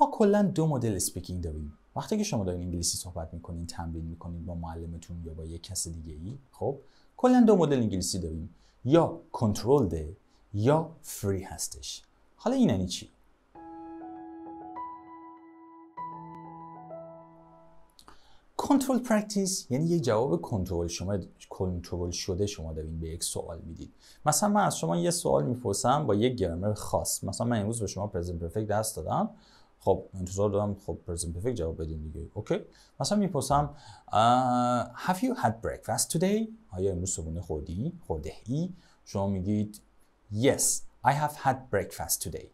ما کلا دو مدل اسپیکینگ داریم وقتی که شما دارین انگلیسی صحبت میکنین تمرین میکنین با معلمتون یا با یک کس دیگه ای خب کلا دو مدل انگلیسی داریم یا کنترل ده یا فری هستش حالا این یعنی چی کنترل پرکتیس یعنی یه جواب کنترل شما کنترل شده شما دارین به یک سوال میدید مثلا من از شما یه سوال میپرسم با یک گرامر خاص مثلا من امروز به شما پرزنت پرفکت دست دادم خب انتظار دارم خب پرزنت پرفکت جواب بدین دیگه اوکی مثلا میپرسم have you had breakfast today آیا امروز صبحونه خوردی خورده ای شما میگید yes I have had breakfast today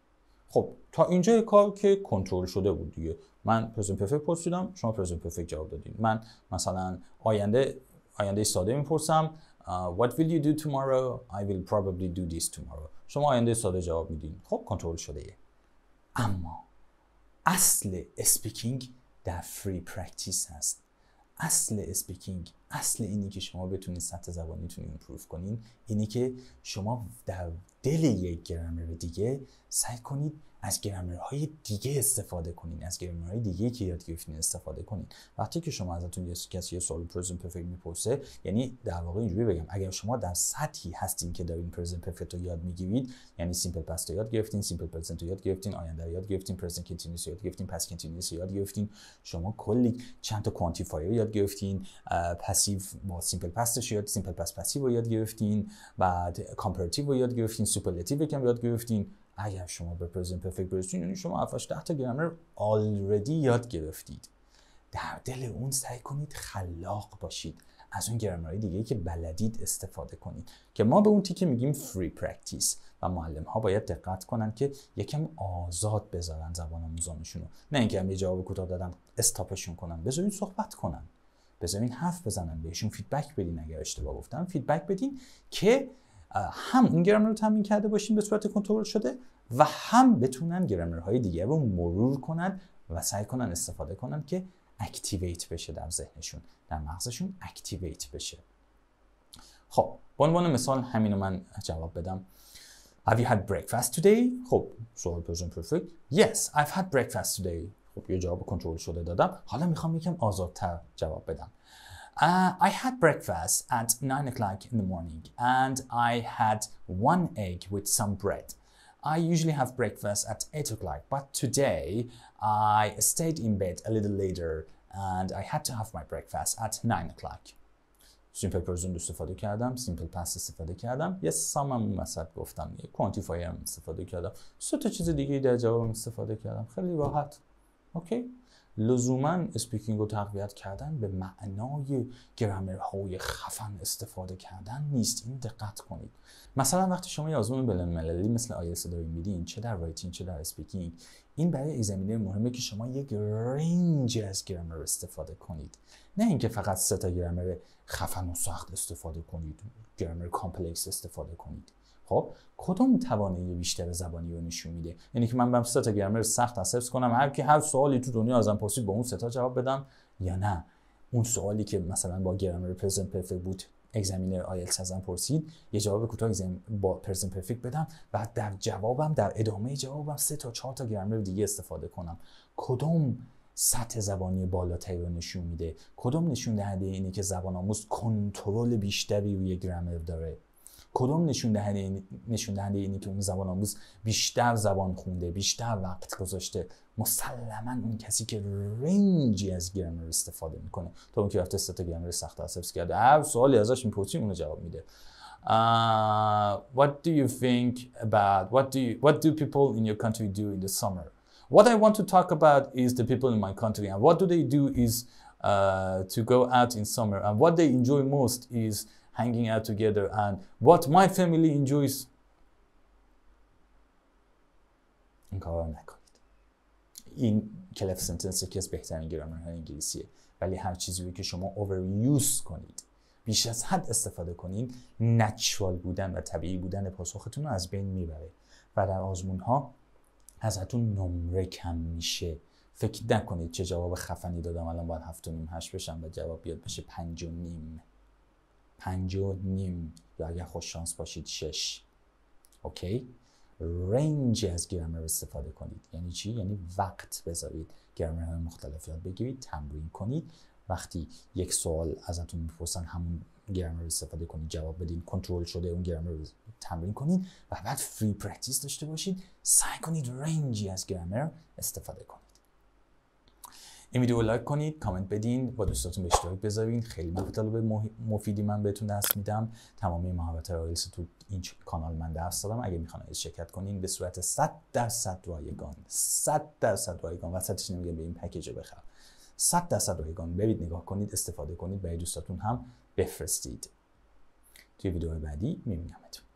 خب تا اینجا کار که کنترل شده بود دیگه من پرزنت پرفکت پرسیدم شما پرزنت پرفکت جواب دادین من مثلا آینده آینده ساده میپرسم what will you do tomorrow I will probably do this tomorrow شما آینده ساده جواب میدین خب کنترل شده اما اصل اسپیکینگ در فری پرکتیس هست اصل اسپیکینگ اصل اینی که شما بتونید سطح زبانیتون ایمپروف کنین اینی که شما در دل یک گرامر دیگه سعی کنید از های دیگه استفاده کنین از گرامرهای دیگه که یاد گرفتین استفاده کنین وقتی که شما ازتون یه کسی یه سوال پرزنت پرفکت میپرسه یعنی در واقع اینجوری بگم اگر شما در سطحی هستین که دارین پرزنت پرفکت رو یاد میگیرید یعنی سیمپل پست رو یاد گرفتین سیمپل پرزنت رو یاد گرفتین آینده رو یاد گرفتین پرزنت کنتینیوس یاد گرفتین پس کنتینیوس یاد گرفتین شما کلی چند تا کوانتیفایر یاد گرفتین پسیو با سیمپل پستش یاد سیمپل پسیو رو یاد گرفتین بعد کامپراتیو رو یاد گرفتین سوپرلاتیو یاد گرفتین اگر شما به پرزنت پرفکت برسید یعنی شما 7 10 تا گرامر آلردی یاد گرفتید در دل اون سعی کنید خلاق باشید از اون گرامرهای دیگه که بلدید استفاده کنید که ما به اون تیکه میگیم فری پرکتیس و معلم ها باید دقت کنن که یکم آزاد بذارن زبان آموزانشون رو نه اینکه هم یه جواب کوتاه دادم استاپشون کنن بذارین صحبت کنن بذارین حرف بزنن بهشون فیدبک بدین اگر اشتباه گفتن فیدبک بدین که هم اون گرامر رو تمرین کرده باشیم به صورت کنترل شده و هم بتونن گرامرهای دیگه رو مرور کنن و سعی کنن استفاده کنن که اکتیویت بشه در ذهنشون در مغزشون اکتیویت بشه خب به عنوان مثال همینو من جواب بدم Have you had breakfast today? خب سوال پرزن پرفکت Yes, I've had breakfast today. خب یه جواب کنترل شده دادم حالا میخوام یکم آزادتر جواب بدم Uh, I had breakfast at 9 o'clock in the morning and I had one egg with some bread. I usually have breakfast at 8 o'clock, but today I stayed in bed a little later and I had to have my breakfast at 9 o'clock. Simple present استفاده کردم simple past استفاده کردم یه سام هم وسط گفتم یه quantifier هم استفاده کردم سه تا چیز دیگه در جواب استفاده کردم خیلی راحت اوکی لزوما اسپیکینگ رو تقویت کردن به معنای های خفن استفاده کردن نیست این دقت کنید مثلا وقتی شما یه آزمون مللی مثل آیلتس دارین میدین چه در رایتینگ چه در اسپیکینگ این برای زمینه مهمه که شما یک رنج از گرامر استفاده کنید نه اینکه فقط سه تا گرامر خفن و سخت استفاده کنید گرامر کامپلکس استفاده کنید خب کدوم توانایی بیشتر زبانی رو نشون میده یعنی که من برم سه تا گرامر سخت اسپس کنم هر کی هر سوالی تو دنیا ازم پرسید با اون سه تا جواب بدم یا نه اون سوالی که مثلا با گرامر پرزنت پرفکت بود اگزامینر آیلتس ازم پرسید یه جواب کوتاه با پرسن پرفکت بدم و در جوابم در ادامه جوابم سه تا چهار تا گرامر دیگه استفاده کنم کدوم سطح زبانی بالاتری رو نشون میده کدوم نشون دهنده اینه که زبان آموز کنترل بیشتری روی گرامر داره کدوم نشون دهنده نشون دهنده اینی که اون زبان آموز بیشتر زبان خونده بیشتر وقت گذاشته مسلما اون کسی که رنجی از گرامر استفاده میکنه تو اون که رفته ستا گرامر سخت حسابس کرده هر سوالی ازش میپرسی اونو جواب میده Uh, what do you think about what do you, what do people in your country do in the summer? What I want to talk about is the people in my country and what do they do is uh, to go out in summer and what they enjoy most is hanging out together. And what my family enjoys این کار رو نکنید این کلف سنتنس یکی از بهترین گرامر های انگلیسیه ولی هر چیزی که شما اووریوز کنید بیش از حد استفاده کنید نچوال بودن و طبیعی بودن پاسختون رو از بین میبره و در آزمون ها ازتون نمره کم میشه فکر نکنید چه جواب خفنی دادم الان باید هفت و نیم هشت بشم و جواب بیاد بشه پنج و نیم پنج و نیم یا اگر خوششانس باشید شش اوکی رنج از گرامر استفاده کنید یعنی چی یعنی وقت بذارید گرامر مختلف یاد بگیرید تمرین کنید وقتی یک سوال ازتون میپرسن همون گرامر استفاده کنید جواب بدین کنترل شده اون گرامر رو تمرین کنید و بعد فری پرکتیس داشته باشید سعی کنید رنجی از گرامر استفاده کنید این ویدیو رو لایک کنید کامنت بدین با دوستاتون به اشتراک بذارین خیلی مطالب مفیدی من بهتون دست میدم تمامی محبت رو تو این کانال من درس دادم اگه میخوان شرکت کنین به صورت 100 درصد رایگان 100 درصد رایگان وسطش نمیگم به این پکیج رو بخرم 100 درصد رایگان برید نگاه کنید استفاده کنید برای دوستاتون هم بفرستید توی ویدیو بعدی میبینمتون